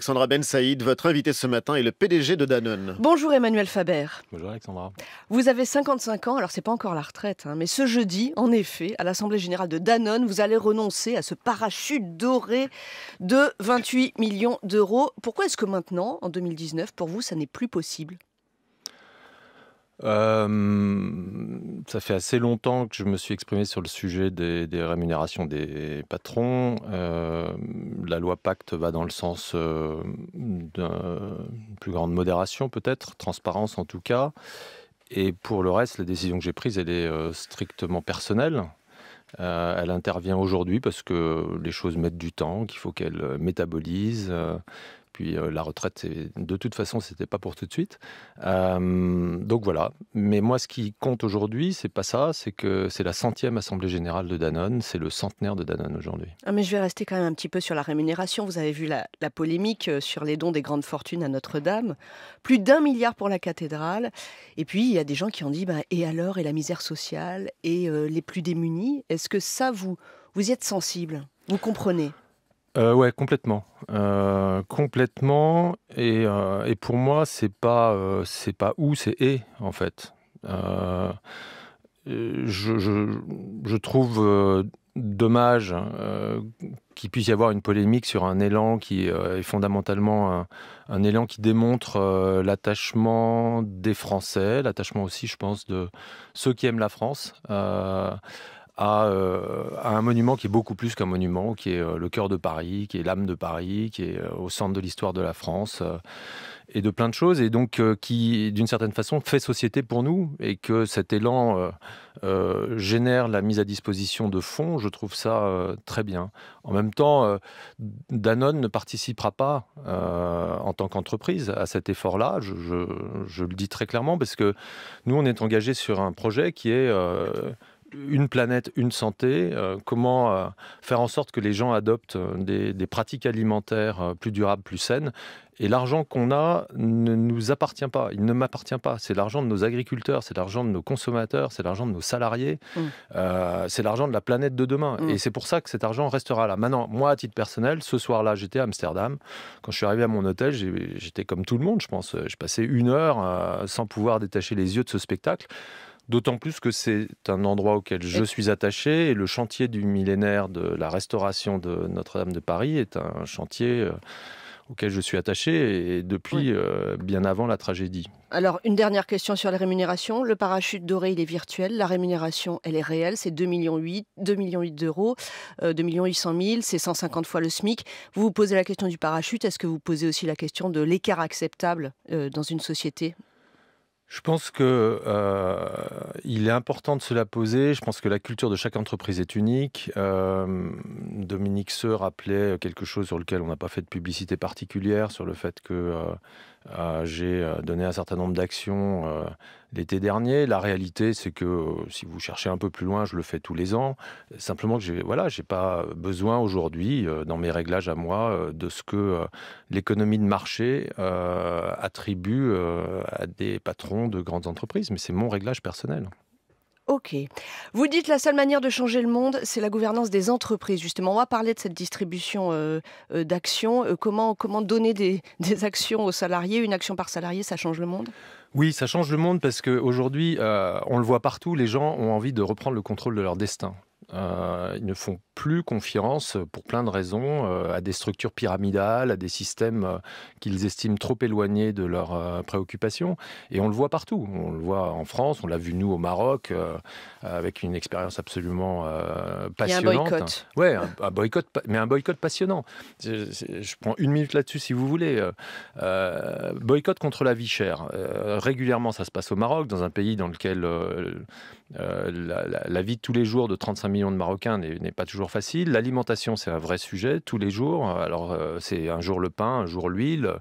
Alexandra Ben Saïd, votre invité ce matin est le PDG de Danone. Bonjour Emmanuel Faber. Bonjour Alexandra. Vous avez 55 ans, alors c'est pas encore la retraite, hein, mais ce jeudi, en effet, à l'Assemblée générale de Danone, vous allez renoncer à ce parachute doré de 28 millions d'euros. Pourquoi est-ce que maintenant, en 2019, pour vous, ça n'est plus possible euh, ça fait assez longtemps que je me suis exprimé sur le sujet des, rémunérations des patrons. Euh, la loi Pacte va dans le sens euh, d'une plus grande modération peut-être, transparence en tout cas. Et pour le reste, la décision que j'ai prise, elle est euh, strictement personnelle. elle intervient aujourd'hui parce que les choses mettent du temps, qu'il faut qu'elles métabolisent, puis euh, la retraite, de toute façon, c'était pas pour tout de suite. Euh, donc voilà. Mais moi, ce qui compte aujourd'hui, c'est pas ça, c'est que c'est la centième assemblée générale de Danone, c'est le centenaire de Danone aujourd'hui. Ah, mais je vais rester quand même un petit peu sur la rémunération. Vous avez vu la, polémique euh, sur les dons des grandes fortunes à Notre-Dame, plus d'un milliard pour la cathédrale. Et puis il y a des gens qui ont dit, ben, et alors, et la misère sociale, et les plus démunis. Est-ce que ça vous vous y êtes sensible, vous comprenez euh, ouais, complètement, euh, complètement. Euh, et, pour moi, c'est pas c'est pas où, c'est et en fait. Je, trouve dommage qu'il puisse y avoir une polémique sur un élan qui est fondamentalement un élan qui démontre l'attachement des Français, l'attachement aussi, je pense, de ceux qui aiment la France euh, à, un monument qui est beaucoup plus qu'un monument, qui est euh, le cœur de Paris, qui est l'âme de Paris, qui est euh, au centre de l'histoire de la France et de plein de choses, et donc qui, d'une certaine façon, fait société pour nous, et que cet élan génère la mise à disposition de fonds, je trouve ça très bien. En même temps, Danone ne participera pas en tant qu'entreprise à cet effort-là, je, le dis très clairement, parce que nous, on est engagé sur un projet qui est une planète, une santé, euh, comment euh, faire en sorte que les gens adoptent euh, des, pratiques alimentaires plus durables, plus saines. Et l'argent qu'on a ne nous appartient pas, il ne m'appartient pas. C'est l'argent de nos agriculteurs, c'est l'argent de nos consommateurs, c'est l'argent de nos salariés, mmh. c'est l'argent de la planète de demain. Mmh. Et c'est pour ça que cet argent restera là. Maintenant, moi, à titre personnel, ce soir-là, j'étais à Amsterdam. Quand je suis arrivé à mon hôtel, j'étais comme tout le monde, je pense. J'ai passais une heure sans pouvoir détacher les yeux de ce spectacle. D'autant plus que c'est un endroit auquel je suis attaché et le chantier du millénaire de la restauration de Notre-Dame de Paris est un chantier euh, auquel je suis attaché et depuis euh, bien avant la tragédie. Alors, une dernière question sur la rémunération. Le parachute doré, il est virtuel. La rémunération, elle est réelle. C'est 2,8 millions, 2 millions d'euros, 2,8 euh, 2 millions 800 000, c'est 150 fois le SMIC. Vous vous posez la question du parachute. Est-ce que vous posez aussi la question de l'écart acceptable dans une société je pense qu'il euh, est important de se la poser. Je pense que la culture de chaque entreprise est unique. Euh, Dominique se rappelait quelque chose sur lequel on n'a pas fait de publicité particulière, sur le fait que euh, euh, j'ai euh, donné un certain nombre d'actions euh, l'été dernier. La réalité, c'est que si vous cherchez un peu plus loin, je le fais tous les ans. Simplement que j'ai voilà, j'ai pas besoin aujourd'hui dans mes réglages à moi de ce que l'économie de marché attribue à des patrons de grandes entreprises. Mais c'est mon réglage personnel. Ok. Vous dites la seule manière de changer le monde, c'est la gouvernance des entreprises. Justement, on va parler de cette distribution euh, euh, d'actions. Euh, comment, donner des, des, actions aux salariés, une action par salarié, ça change le monde Oui, ça change le monde parce qu'aujourd'hui, on le voit partout, les gens ont envie de reprendre le contrôle de leur destin. Euh, ils ne font plus confiance, euh, pour plein de raisons, euh, à des structures pyramidales, à des systèmes qu'ils estiment trop éloignés de leurs préoccupations. Et on le voit partout. On le voit en France, on l'a vu nous au Maroc, avec une expérience absolument passionnante. un boycott. Ouais, un, boycott, mais un boycott passionnant. Je, je prends une minute là-dessus si vous voulez. boycott contre la vie chère. régulièrement, ça se passe au Maroc, dans un pays dans lequel euh, la, vie de tous les jours de 35 millions de Marocains n'est pas toujours facile. L'alimentation, c'est un vrai sujet tous les jours. Alors, euh, c'est un jour le pain, un jour l'huile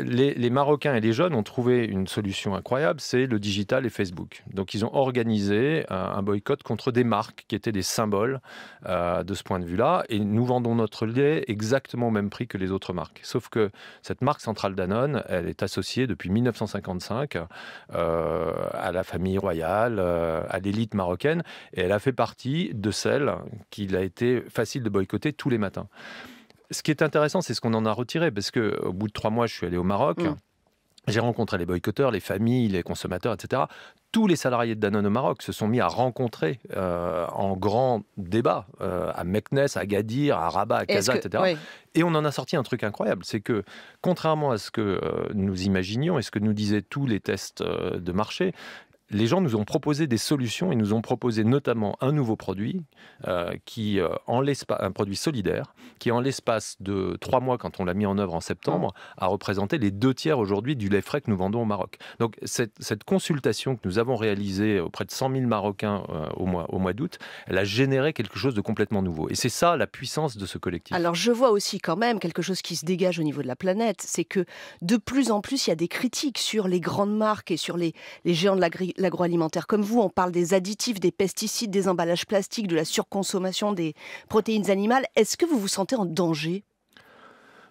les, Marocains et les jeunes ont trouvé une solution incroyable, c'est le digital et Facebook. Donc ils ont organisé un, boycott contre des marques qui étaient des symboles euh, de ce point de vue-là. Et nous vendons notre lait exactement au même prix que les autres marques. Sauf que cette marque centrale Danone, elle est associée depuis 1955 euh, à la famille royale, euh, à l'élite marocaine, et elle a fait partie de celle qu'il a été facile de boycotter tous les matins ce qui est intéressant, c'est ce qu'on en a retiré, parce que au bout de trois mois, je suis allé au Maroc. Mm. J'ai rencontré les boycotteurs, les familles, les consommateurs, etc. Tous les salariés de Danone au Maroc se sont mis à rencontrer euh, en grand débat euh, à Meknes, à Gadir, à Rabat, à Casa, etc. Et on en a sorti un truc incroyable, c'est que contrairement à ce que euh, nous imaginions et ce que nous disaient tous les tests de marché, les gens nous ont proposé des solutions et nous ont proposé notamment un nouveau produit euh, qui, euh, en un produit solidaire, qui en l'espace de trois mois, quand on l'a mis en œuvre en septembre, ah. a représenté les deux tiers aujourd'hui du lait frais que nous vendons au Maroc. Donc cette, consultation que nous avons réalisée auprès de 100 000 Marocains euh, au mois, au mois d'août, elle a généré quelque chose de complètement nouveau. Et c'est ça la puissance de ce collectif. Alors je vois aussi quand même quelque chose qui se dégage au niveau de la planète, c'est que de plus en plus il y a des critiques sur les grandes marques et sur les, les géants de l'agriculture l'agroalimentaire comme vous. On parle des additifs, des pesticides, des emballages plastiques, de la surconsommation des protéines animales. Est-ce que vous vous sentez en danger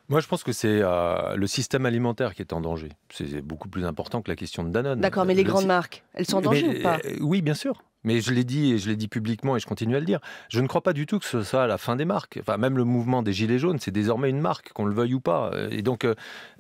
moi, je pense que c'est euh, le système alimentaire qui est en danger. C'est beaucoup plus important que la question de Danone. D'accord, mais les grandes marques, elles sont en danger ou pas euh, Oui, bien sûr mais je l'ai dit et je l'ai dit publiquement et je continue à le dire, je ne crois pas du tout que ce soit la fin des marques. Enfin, même le mouvement des Gilets jaunes, c'est désormais une marque, qu'on le veuille ou pas. Et donc, euh,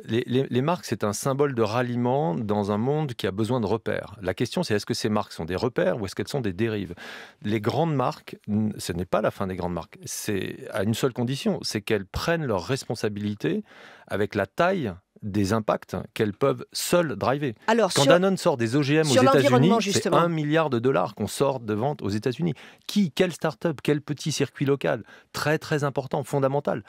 les, les marques, c'est un symbole de ralliement dans un monde qui a besoin de repères. La question, c'est est-ce que ces marques sont des repères ou est-ce qu'elles sont des dérives Les grandes marques, ce n'est pas la fin des grandes marques. C'est à une seule condition, c'est qu'elles prennent leurs responsabilités avec la taille des impacts qu'elles peuvent seules driver. Quand Danone sort des OGM aux États-Unis, c'est un milliard de dollars qu'on sort de vente aux États-Unis. Qui, quelle start-up, quel petit circuit local Très, très important, fondamental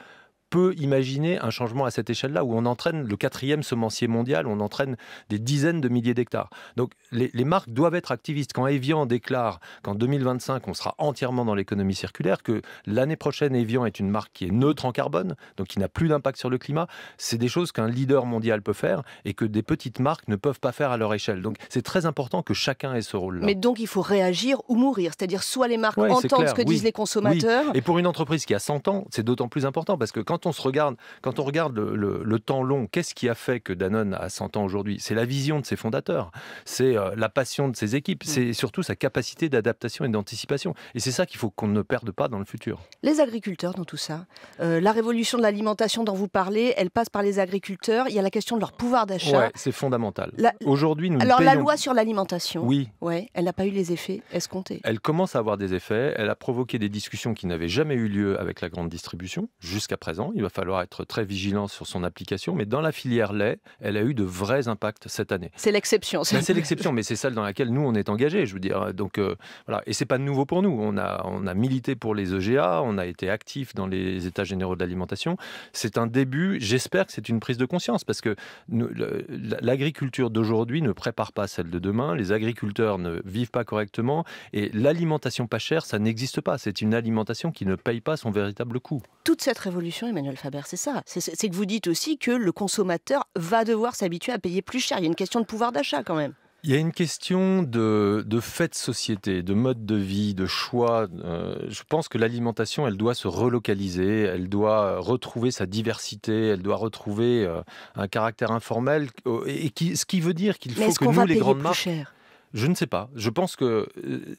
peut imaginer un changement à cette échelle-là, où on entraîne le quatrième semencier mondial, on entraîne des dizaines de milliers d'hectares. Donc les, marques doivent être activistes. Quand Evian déclare qu'en 2025, on sera entièrement dans l'économie circulaire, que l'année prochaine, Evian est une marque qui est neutre en carbone, donc qui n'a plus d'impact sur le climat, c'est des choses qu'un leader mondial peut faire et que des petites marques ne peuvent pas faire à leur échelle. Donc c'est très important que chacun ait ce rôle-là. Mais donc il faut réagir ou mourir, c'est-à-dire soit les marques entendent ce que disent les consommateurs. Et pour une entreprise qui a 100 ans, c'est d'autant plus important parce que quand quand on se regarde, quand on regarde le, temps long, qu'est-ce qui a fait que Danone a 100 ans aujourd'hui C'est la vision de ses fondateurs, c'est euh, la passion de ses équipes, mm. c'est surtout sa capacité d'adaptation et d'anticipation. Et c'est ça qu'il faut qu'on ne perde pas dans le futur. Les agriculteurs dans tout ça, euh, la révolution de l'alimentation dont vous parlez, elle passe par les agriculteurs. Il y a la question de leur pouvoir d'achat. Ouais, c'est fondamental. Aujourd'hui, nous alors la loi sur l'alimentation. Oui. Ouais, elle n'a pas eu les effets escomptés. Elle commence à avoir des effets. Elle a provoqué des discussions qui n'avaient jamais eu lieu avec la grande distribution jusqu'à présent il va falloir être très vigilant sur son application. Mais dans la filière lait, elle a eu de vrais impacts cette année. C'est l'exception. C'est l'exception, mais c'est celle dans laquelle nous, on est engagés, je veux dire. Donc, euh, voilà. Et c'est pas nouveau pour nous. On a, on a milité pour les EGA, on a été actif dans les états généraux de l'alimentation. C'est un début. J'espère que c'est une prise de conscience parce que l'agriculture d'aujourd'hui ne prépare pas celle de demain. Les agriculteurs ne vivent pas correctement. Et l'alimentation pas chère, ça n'existe pas. C'est une alimentation qui ne paye pas son véritable coût. Toute cette révolution Faber, c'est ça. C'est que vous dites aussi que le consommateur va devoir s'habituer à payer plus cher. Il y a une question de pouvoir d'achat quand même. Il y a une question de, de fait de société, de mode de vie, de choix. Euh, je pense que l'alimentation, elle doit se relocaliser, elle doit retrouver sa diversité, elle doit retrouver euh, un caractère informel. Euh, et ce qui veut dire qu'il faut que nous, les grandes marques... Cher je ne sais pas. Je pense que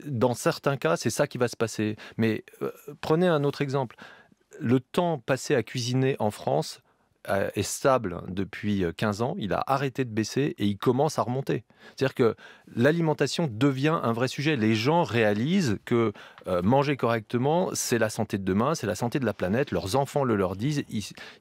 dans certains cas, c'est ça qui va se passer. Mais prenez un autre exemple le temps passé à cuisiner en France euh, est stable depuis 15 euh, ans, il a arrêté de baisser et il commence à remonter. C'est-à-dire que l'alimentation devient un vrai sujet. Les gens réalisent que euh, manger correctement, c'est la santé de demain, c'est la santé de la planète. Leurs enfants le leur disent.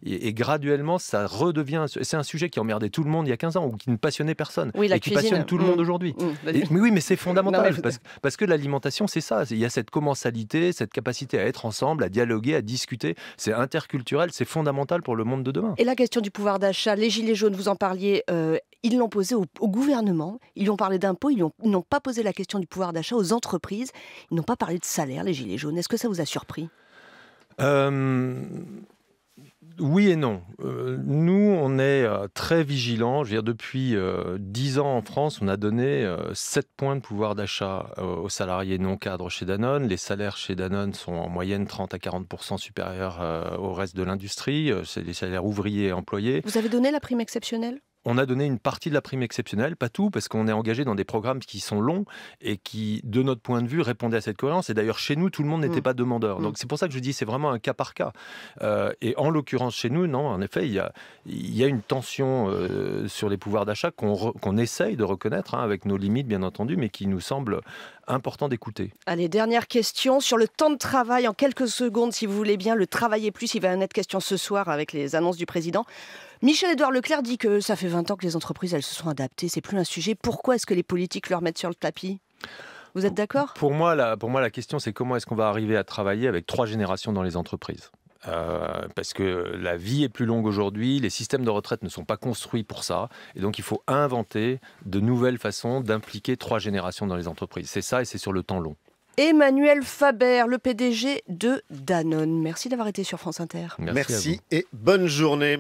et, graduellement, ça redevient. C'est un sujet qui emmerdait tout le monde il y a 15 ans ou qui ne passionnait personne. et qui passionne tout le monde mm. aujourd'hui. Mm, mais oui, mais c'est fondamental. Parce, que l'alimentation, c'est ça. Il y a cette commensalité, cette capacité à être ensemble, à dialoguer, à discuter. C'est interculturel, c'est fondamental pour le monde de demain. Et la question du pouvoir d'achat, les gilets jaunes, vous en parliez, euh, ils l'ont posé au, gouvernement, ils ont parlé d'impôts, ils n'ont pas posé la question du pouvoir d'achat aux entreprises, ils n'ont pas parlé de salaire, les Gilets jaunes. Est-ce que ça vous a surpris euh, Oui et non. Euh, nous, on est euh, très vigilants. Je veux depuis dix ans en France, on a donné 7 points de pouvoir d'achat aux salariés non cadres chez Danone. Les salaires chez Danone sont en moyenne 30 à 40 supérieurs au reste de l'industrie. C'est les salaires ouvriers et employés. Vous avez donné la prime exceptionnelle on a donné une partie de la prime exceptionnelle, pas tout, parce qu'on est engagé dans des programmes qui sont longs et qui, de notre point de vue, répondaient à cette cohérence. Et d'ailleurs, chez nous, tout le monde n'était mm. pas demandeur. Mm. Donc c'est pour ça que je dis, c'est vraiment un cas par cas. Euh, et en l'occurrence, chez nous, non, en effet, il y a, une tension euh, sur les pouvoirs d'achat qu'on essaye de reconnaître, hein, avec nos limites, bien entendu, mais qui nous semble important d'écouter. Allez, dernière question sur le temps de travail. En quelques secondes, si vous voulez bien, le travailler plus, il va y en être question ce soir avec les annonces du président. Michel-Édouard Leclerc dit que ça fait 20 ans que les entreprises, elles se sont adaptées, c'est plus un sujet. Pourquoi est-ce que les politiques leur mettent sur le tapis vous êtes d'accord pour, moi, la, pour moi, la question, c'est comment est-ce qu'on va arriver à travailler avec trois générations dans les entreprises euh, parce que la vie est plus longue aujourd'hui, les systèmes de retraite ne sont pas construits pour ça, et donc il faut inventer de nouvelles façons d'impliquer trois générations dans les entreprises. C'est ça, et c'est sur le temps long. Emmanuel Faber, le PDG de Danone. Merci d'avoir été sur France Inter. Merci et bonne journée.